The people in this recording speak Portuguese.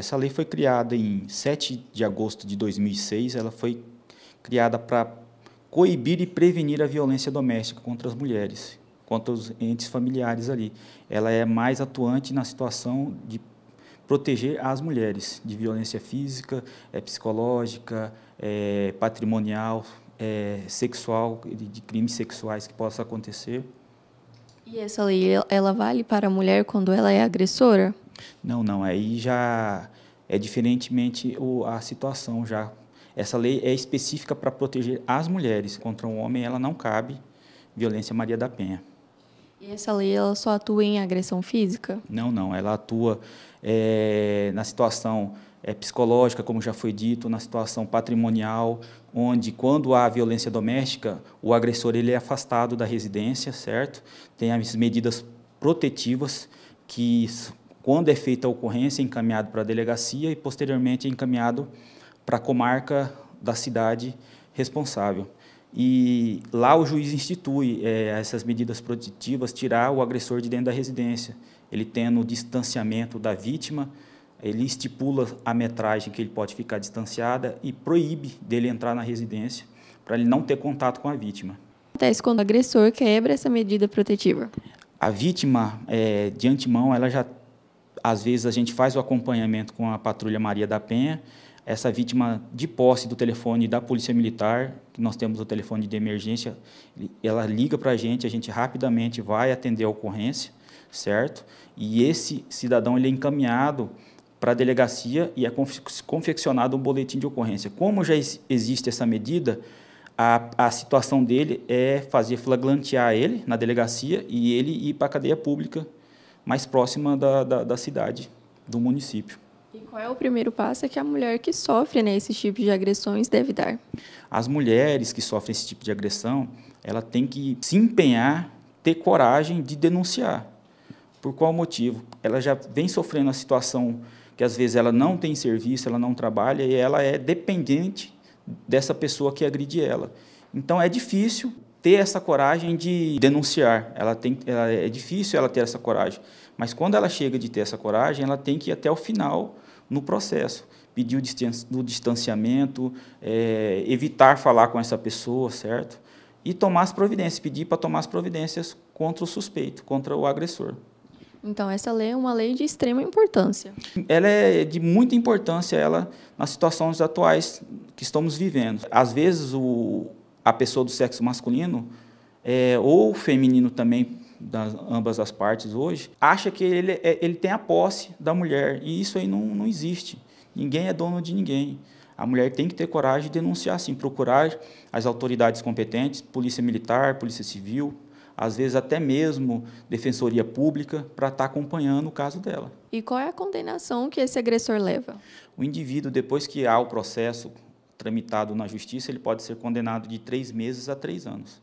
Essa lei foi criada em 7 de agosto de 2006, ela foi criada para coibir e prevenir a violência doméstica contra as mulheres, contra os entes familiares ali. Ela é mais atuante na situação de proteger as mulheres de violência física, é, psicológica, é, patrimonial, é, sexual, de crimes sexuais que possam acontecer. E essa lei, ela vale para a mulher quando ela é agressora? Não, não, aí já é diferentemente o, a situação já. Essa lei é específica para proteger as mulheres. Contra o um homem, ela não cabe violência Maria da Penha. E essa lei ela só atua em agressão física? Não, não. Ela atua é, na situação é, psicológica, como já foi dito, na situação patrimonial, onde quando há violência doméstica, o agressor ele é afastado da residência, certo? Tem as medidas protetivas que quando é feita a ocorrência, é encaminhado para a delegacia e, posteriormente, é encaminhado para a comarca da cidade responsável. E lá o juiz institui é, essas medidas protetivas, tirar o agressor de dentro da residência. Ele tendo o distanciamento da vítima, ele estipula a metragem que ele pode ficar distanciada e proíbe dele entrar na residência para ele não ter contato com a vítima. Acontece quando o agressor quebra essa medida protetiva? A vítima, é, de antemão, ela já às vezes a gente faz o acompanhamento com a Patrulha Maria da Penha, essa vítima de posse do telefone da Polícia Militar, que nós temos o telefone de emergência, ela liga para a gente, a gente rapidamente vai atender a ocorrência, certo? E esse cidadão ele é encaminhado para a delegacia e é confeccionado um boletim de ocorrência. Como já existe essa medida, a, a situação dele é fazer flagrantear ele na delegacia e ele ir para a cadeia pública mais próxima da, da, da cidade, do município. E qual é o primeiro passo que a mulher que sofre né, esse tipo de agressões deve dar? As mulheres que sofrem esse tipo de agressão, ela tem que se empenhar, ter coragem de denunciar. Por qual motivo? Ela já vem sofrendo a situação que às vezes ela não tem serviço, ela não trabalha e ela é dependente dessa pessoa que agride ela. Então é difícil ter essa coragem de denunciar. Ela tem, ela, é difícil ela ter essa coragem, mas quando ela chega de ter essa coragem, ela tem que ir até o final no processo, pedir o distanciamento, é, evitar falar com essa pessoa, certo? E tomar as providências, pedir para tomar as providências contra o suspeito, contra o agressor. Então, essa lei é uma lei de extrema importância. Ela é de muita importância ela nas situações atuais que estamos vivendo. Às vezes, o, a pessoa do sexo masculino, é, ou feminino também, das ambas as partes hoje, acha que ele, é, ele tem a posse da mulher. E isso aí não, não existe. Ninguém é dono de ninguém. A mulher tem que ter coragem de denunciar, sim, procurar as autoridades competentes, polícia militar, polícia civil, às vezes até mesmo defensoria pública, para estar tá acompanhando o caso dela. E qual é a condenação que esse agressor leva? O indivíduo, depois que há o processo tramitado na justiça, ele pode ser condenado de três meses a três anos.